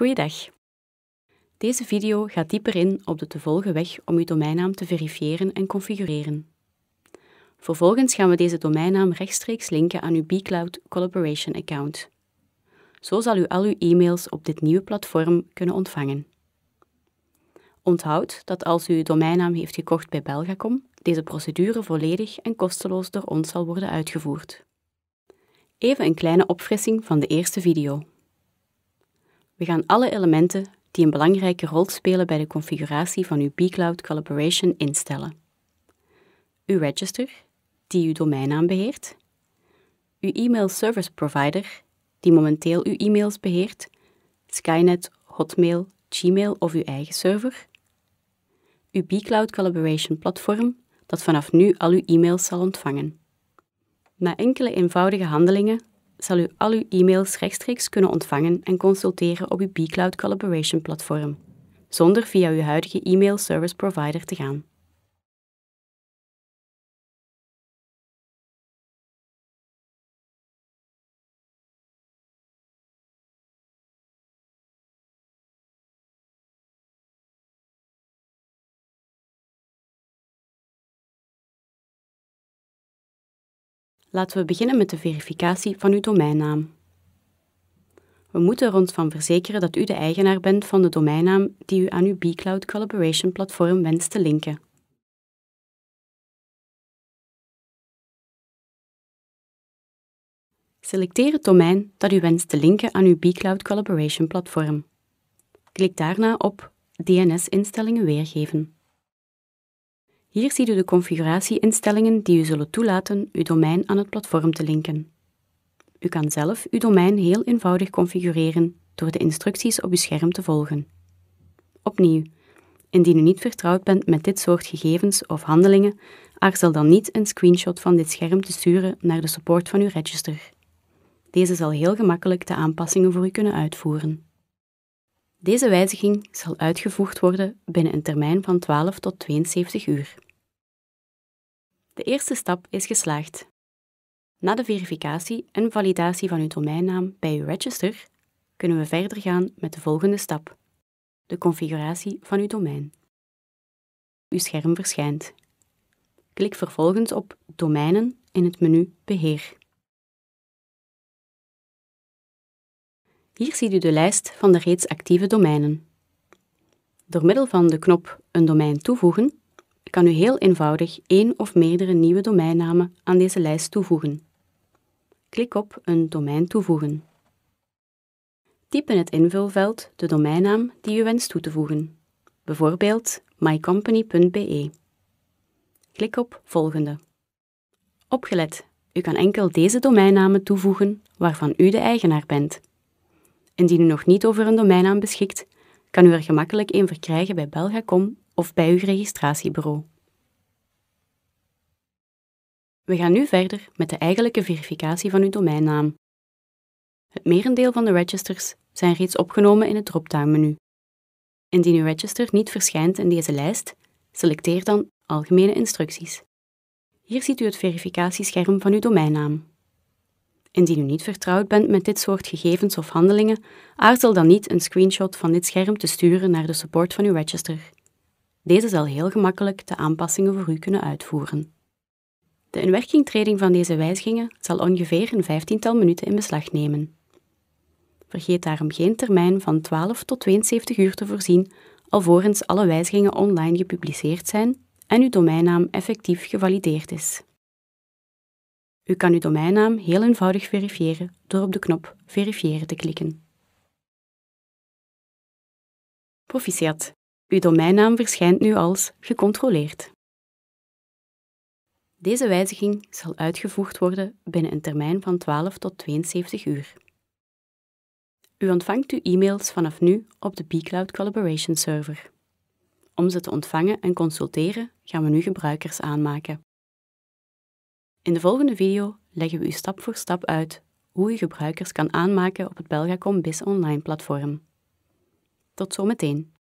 Goeiedag. Deze video gaat dieper in op de te volgen weg om uw domeinnaam te verifiëren en configureren. Vervolgens gaan we deze domeinnaam rechtstreeks linken aan uw bcloud Collaboration account. Zo zal u al uw e-mails op dit nieuwe platform kunnen ontvangen. Onthoud dat als u uw domeinnaam heeft gekocht bij Belgacom, deze procedure volledig en kosteloos door ons zal worden uitgevoerd. Even een kleine opfrissing van de eerste video. We gaan alle elementen die een belangrijke rol spelen bij de configuratie van uw bcloud Collaboration instellen. Uw register, die uw domeinnaam beheert. Uw e-mail service provider, die momenteel uw e-mails beheert. Skynet, Hotmail, Gmail of uw eigen server. Uw bcloud Collaboration platform, dat vanaf nu al uw e-mails zal ontvangen. Na enkele eenvoudige handelingen zal u al uw e-mails rechtstreeks kunnen ontvangen en consulteren op uw B-Cloud Collaboration platform, zonder via uw huidige e-mail service provider te gaan. Laten we beginnen met de verificatie van uw domeinnaam. We moeten er ons van verzekeren dat u de eigenaar bent van de domeinnaam die u aan uw B-Cloud Collaboration platform wenst te linken. Selecteer het domein dat u wenst te linken aan uw B-Cloud Collaboration platform. Klik daarna op DNS-instellingen weergeven. Hier ziet u de configuratieinstellingen die u zullen toelaten uw domein aan het platform te linken. U kan zelf uw domein heel eenvoudig configureren door de instructies op uw scherm te volgen. Opnieuw, indien u niet vertrouwd bent met dit soort gegevens of handelingen, aarzel dan niet een screenshot van dit scherm te sturen naar de support van uw register. Deze zal heel gemakkelijk de aanpassingen voor u kunnen uitvoeren. Deze wijziging zal uitgevoerd worden binnen een termijn van 12 tot 72 uur. De eerste stap is geslaagd. Na de verificatie en validatie van uw domeinnaam bij uw register, kunnen we verder gaan met de volgende stap, de configuratie van uw domein. Uw scherm verschijnt. Klik vervolgens op Domeinen in het menu Beheer. Hier ziet u de lijst van de reeds actieve domeinen. Door middel van de knop Een domein toevoegen kan u heel eenvoudig één of meerdere nieuwe domeinnamen aan deze lijst toevoegen. Klik op een domein toevoegen. Typ in het invulveld de domeinnaam die u wenst toe te voegen, bijvoorbeeld mycompany.be. Klik op Volgende. Opgelet, u kan enkel deze domeinnamen toevoegen waarvan u de eigenaar bent. Indien u nog niet over een domeinnaam beschikt, kan u er gemakkelijk een verkrijgen bij belga.com of bij uw registratiebureau. We gaan nu verder met de eigenlijke verificatie van uw domeinnaam. Het merendeel van de registers zijn reeds opgenomen in het drop-down-menu. Indien uw register niet verschijnt in deze lijst, selecteer dan Algemene instructies. Hier ziet u het verificatiescherm van uw domeinnaam. Indien u niet vertrouwd bent met dit soort gegevens of handelingen, aarzel dan niet een screenshot van dit scherm te sturen naar de support van uw register. Deze zal heel gemakkelijk de aanpassingen voor u kunnen uitvoeren. De inwerkingtreding van deze wijzigingen zal ongeveer een vijftiental minuten in beslag nemen. Vergeet daarom geen termijn van 12 tot 72 uur te voorzien alvorens alle wijzigingen online gepubliceerd zijn en uw domeinnaam effectief gevalideerd is. U kan uw domeinnaam heel eenvoudig verifiëren door op de knop Verifiëren te klikken. Proficiat! Uw domeinnaam verschijnt nu als gecontroleerd. Deze wijziging zal uitgevoerd worden binnen een termijn van 12 tot 72 uur. U ontvangt uw e-mails vanaf nu op de B-Cloud Collaboration Server. Om ze te ontvangen en consulteren gaan we nu gebruikers aanmaken. In de volgende video leggen we u stap voor stap uit hoe u gebruikers kan aanmaken op het Belgacom BIS Online platform. Tot zometeen.